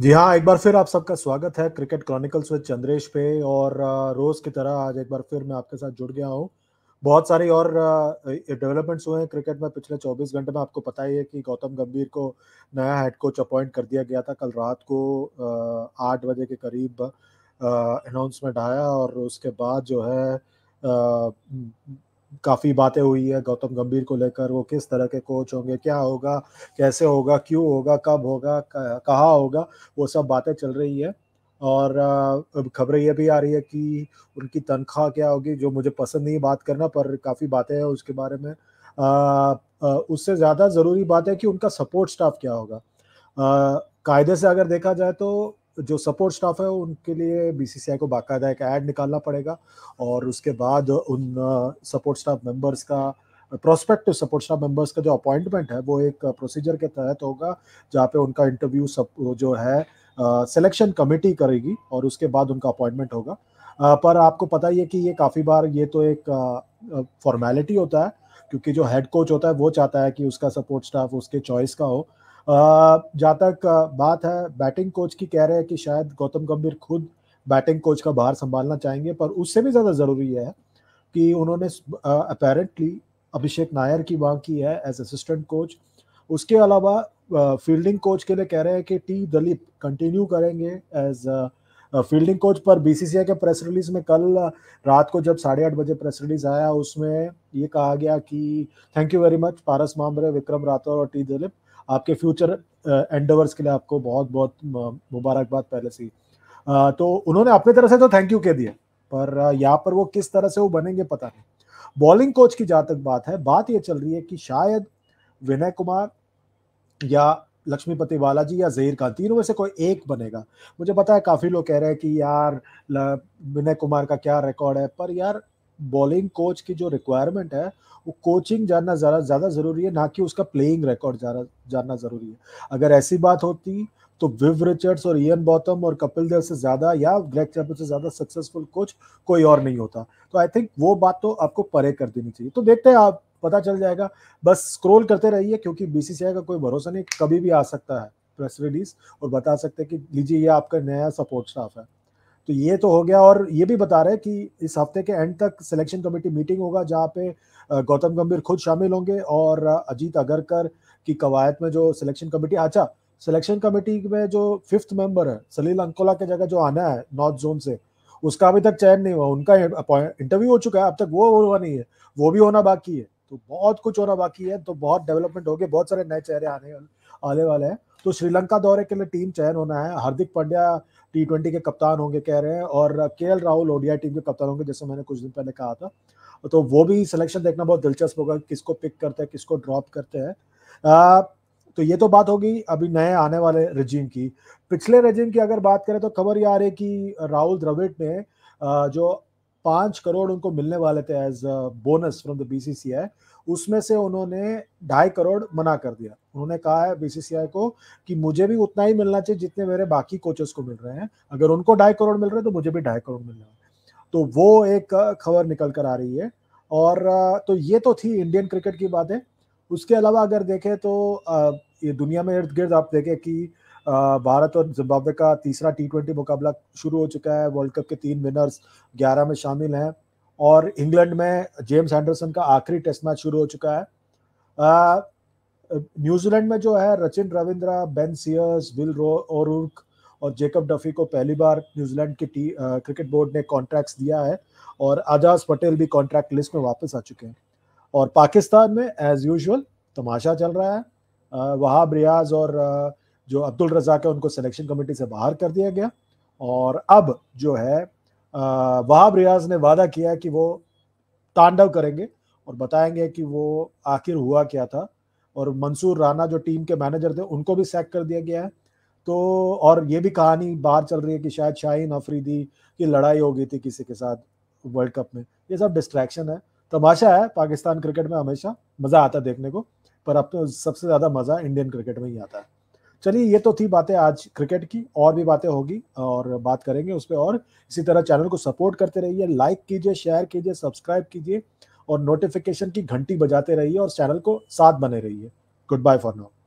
जी हाँ एक बार फिर आप सबका स्वागत है क्रिकेट क्रॉनिकल्स विद चंद्रेश पे और रोज की तरह आज एक बार फिर मैं आपके साथ जुड़ गया हूँ बहुत सारी और डेवलपमेंट्स हुए हैं क्रिकेट में पिछले 24 घंटे में आपको पता ही है कि गौतम गंभीर को नया हेड कोच अपॉइंट कर दिया गया था कल रात को आठ बजे के करीब अनाउंसमेंट आया और उसके बाद जो है काफ़ी बातें हुई है गौतम गंभीर को लेकर वो किस तरह के कोच होंगे क्या होगा कैसे होगा क्यों होगा कब होगा कहाँ होगा वो सब बातें चल रही है और खबरें ये भी आ रही है कि उनकी तनख्वाह क्या होगी जो मुझे पसंद नहीं बात करना पर काफ़ी बातें हैं उसके बारे में आ, आ, उससे ज़्यादा ज़रूरी बात है कि उनका सपोर्ट स्टाफ क्या होगा कायदे से अगर देखा जाए तो जो सपोर्ट स्टाफ है उनके लिए बीसीसीआई को बाकायदा एक ऐड निकालना पड़ेगा और उसके बाद उन सपोर्ट स्टाफ मेंबर्स का प्रोस्पेक्टिव सपोर्ट स्टाफ मेंबर्स का जो अपॉइंटमेंट है वो एक प्रोसीजर के तहत होगा जहाँ पे उनका इंटरव्यू सब जो है सिलेक्शन uh, कमेटी करेगी और उसके बाद उनका अपॉइंटमेंट होगा uh, पर आपको पता ही है कि ये काफ़ी बार ये तो एक फॉर्मेलिटी uh, होता है क्योंकि जो हेड कोच होता है वो चाहता है कि उसका सपोर्ट स्टाफ उसके चॉइस का हो जहाँ तक बात है बैटिंग कोच की कह रहे हैं कि शायद गौतम गंभीर खुद बैटिंग कोच का बाहर संभालना चाहेंगे पर उससे भी ज़्यादा ज़रूरी है कि उन्होंने अपेरेंटली अभिषेक नायर की मांग की है एज असिस्टेंट कोच उसके अलावा फील्डिंग कोच के लिए कह रहे हैं कि टी दलीप कंटिन्यू करेंगे एज फील्डिंग कोच पर बीसीसीआई के प्रेस रिलीज में कल रात को जब साढ़े आठ बजे प्रेस रिलीज आया उसमें ये कहा गया कि thank you very much Paras Mhambrey Vikram Rathour और टी दिलीप आपके फ्यूचर एंडवर्स uh, के लिए आपको बहुत बहुत मुबारकबाद पहले से uh, तो उन्होंने अपनी तरह से तो थैंक यू कह दिया पर uh, यहाँ पर वो किस तरह से वो बनेंगे पता नहीं बॉलिंग कोच की जहाँ तक बात है बात ये चल रही है कि शायद विनय कुमार या लक्ष्मीपति बालाजी या जहीर खान तीनों में से कोई एक बनेगा मुझे पता है काफ़ी लोग कह रहे हैं कि यार विनय कुमार का क्या रिकॉर्ड है पर यार बॉलिंग कोच की जो रिक्वायरमेंट है वो कोचिंग जानना ज़्यादा ज़्यादा ज़रूरी है ना कि उसका प्लेइंग रिकॉर्ड जानना ज़रूरी है अगर ऐसी बात होती तो विव रिचर्ड्स और इन बॉटम और कपिल देव से ज़्यादा या ग्रेग चैपल से ज़्यादा सक्सेसफुल कोच कोई और नहीं होता तो आई थिंक वो बात तो आपको परे कर देनी चाहिए तो देखते हैं आप पता चल जाएगा बस स्क्रोल करते रहिए क्योंकि बीसीसीआई का कोई भरोसा नहीं कभी भी आ सकता है प्रेस रिलीज और बता सकते हैं कि लीजिए ये आपका नया सपोर्ट स्टाफ है तो ये तो हो गया और ये भी बता रहे हैं कि इस हफ्ते के एंड तक सिलेक्शन कमेटी मीटिंग होगा जहाँ पे गौतम गंभीर खुद शामिल होंगे और अजीत अगरकर की कवायद में जो सिलेक्शन कमेटी अच्छा सिलेक्शन कमेटी में जो फिफ्थ मेंबर है सलील अंकोला के जगह जो आना है नॉर्थ जोन से उसका अभी तक चयन नहीं हुआ उनका इंटरव्यू हो चुका है अब तक वो हुआ नहीं है वो भी होना बाकी है तो बहुत कुछ होना बाकी है तो बहुत डेवलपमेंट हो गया बहुत सारे नए चेहरे आने आने वाले हैं तो श्रीलंका दौरे के लिए टीम चयन होना है हार्दिक पांड्या टी ट्वेंटी के कप्तान होंगे कह रहे हैं और के एल राहुल ओडिया टीम के कप्तान होंगे जैसे मैंने कुछ दिन पहले कहा था तो वो भी सिलेक्शन देखना बहुत दिलचस्प होगा किसको पिक करते हैं किसको ड्रॉप करते हैं तो ये तो बात होगी अभी नए आने वाले रजीम की पिछले रजीम की अगर बात करें तो खबर ये आ रही है कि राहुल द्रविड़ ने जो पाँच करोड़ उनको मिलने वाले थे as bonus from the BCCI उसमें से उन्होंने ढाई करोड़ मना कर दिया उन्होंने कहा है बीसीसीआई को कि मुझे भी उतना ही मिलना चाहिए जितने मेरे बाकी कोचेस को मिल रहे हैं अगर उनको ढाई करोड़ मिल रहे हैं तो मुझे भी ढाई करोड़ मिल रहा है तो वो एक खबर निकल कर आ रही है और तो ये तो थी इंडियन क्रिकेट की बातें उसके अलावा अगर देखें तो ये दुनिया में इर्द गिर्द आप देखें कि भारत और जिम्बाब्वे का तीसरा टी ट्वेंटी मुकाबला शुरू हो चुका है वर्ल्ड कप के तीन विनर्स ग्यारह में शामिल हैं और इंग्लैंड में जेम्स एंडरसन का आखिरी टेस्ट मैच शुरू हो चुका है न्यूजीलैंड में जो है Rachin Ravindra Ben Sears Will O'Rourke और और जेकब डफी को पहली बार न्यूजीलैंड की टी क्रिकेट बोर्ड ने कॉन्ट्रैक्ट्स दिया है और आजाज पटेल भी कॉन्ट्रैक्ट लिस्ट में वापस आ चुके हैं और पाकिस्तान में एज यूजल तमाशा चल रहा है वहाब रियाज और जो अब्दुल रजाक है उनको सिलेक्शन कमेटी से बाहर कर दिया गया और अब जो है वहाब रियाज ने वादा किया कि वो तांडव करेंगे और बताएंगे कि वो आखिर हुआ क्या था और मंसूर राना जो टीम के मैनेजर थे उनको भी सैक कर दिया गया है तो और ये भी कहानी बाहर चल रही है कि शायद शाहीन अफरीदी की लड़ाई हो गई थी किसी के साथ वर्ल्ड कप में ये सब डिस्ट्रैक्शन है तमाशा है पाकिस्तान क्रिकेट में हमेशा मज़ा आता है देखने को पर अब तो सबसे ज़्यादा मज़ा इंडियन क्रिकेट में ही आता है चलिए ये तो थी बातें आज क्रिकेट की और भी बातें होगी और बात करेंगे उस पर और इसी तरह चैनल को सपोर्ट करते रहिए लाइक कीजिए शेयर कीजिए सब्सक्राइब कीजिए और नोटिफिकेशन की घंटी बजाते रहिए और चैनल को साथ बने रहिए गुड बाय फॉर नाउ